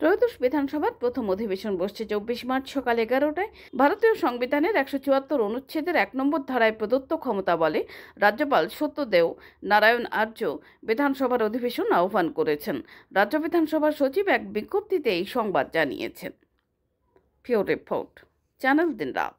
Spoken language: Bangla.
ত্রয়োদশ বিধানসভার প্রথম অধিবেশন বসছে চব্বিশ মার্চ সকাল এগারোটায় ভারতীয় সংবিধানের একশো চুয়াত্তর অনুচ্ছেদের এক নম্বর ধারায় প্রদত্ত ক্ষমতা বলে রাজ্যপাল সত্যদেও নারায়ণ আর্য বিধানসভার অধিবেশন আহ্বান করেছেন রাজ্য বিধানসভার সচিব এক বিজ্ঞপ্তিতে এই সংবাদ জানিয়েছেন রিপোর্ট চ্যানেল দিন রাত